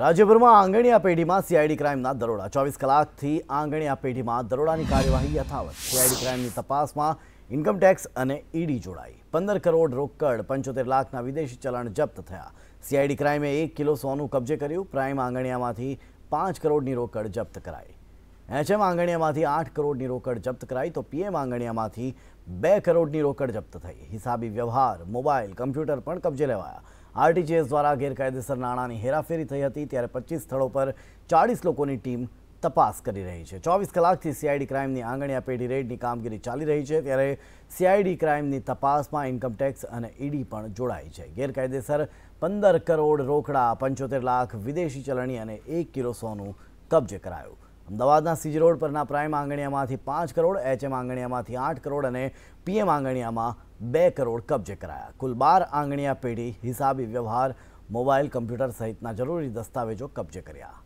રાજ્યભરમાં આંગણીયા પેઢીમાં સીઆઈડી ક્રાઇમના દરોડા ચોવીસ કલાકથી આંગણીયા પેઢીમાં દરોડાની કાર્યવાહી યથાવત સીઆઈડી ક્રાઇમની તપાસમાં ઇન્કમટેક્સ અને ઈડી જોડાઈ પંદર કરોડ રોકડ પંચોતેર લાખના વિદેશી ચલણ જપ્ત થયા સીઆઈડી ક્રાઇમે એક કિલો સોનું કબજે કર્યું પ્રાઇમ આંગણીયામાંથી પાંચ કરોડની રોકડ જપ્ત કરાઈ એચએમ આંગણીયામાંથી આઠ કરોડની રોકડ જપ્ત કરાઈ તો પીએમ આંગણીયામાંથી બે કરોડની રોકડ જપ્ત થઈ હિસાબી વ્યવહાર મોબાઈલ કમ્પ્યુટર પણ કબજે લેવાયા આરટીજીએસ દ્વારા ગેરકાયદેસર નાણાંની હેરાફેરી થઈ હતી ત્યારે પચીસ સ્થળો પર ચાળીસ લોકોની ટીમ તપાસ કરી રહી છે ચોવીસ કલાકથી સીઆઈડી ક્રાઇમની આંગણીયા પેઢી રેડની કામગીરી ચાલી રહી છે ત્યારે સીઆઈડી ક્રાઇમની તપાસમાં ઇન્કમટેક્સ અને ઈડી પણ જોડાઈ છે ગેરકાયદેસર પંદર કરોડ રોકડા પંચોતેર લાખ વિદેશી ચલણી અને એક કિલો સોનું કબજે કરાયું અમદાવાદના સીજ રોડ પરના પ્રાઇમ આંગણીયામાંથી પાંચ કરોડ એચએમ આંગણિયામાંથી આઠ કરોડ અને પીએમ આંગણીયામાં બે કરોડ કબજે કરાયા કુલ બાર આંગણીયા પેઢી હિસાબી વ્યવહાર મોબાઈલ કમ્પ્યુટર સહિતના જરૂરી દસ્તાવેજો કબજે કર્યા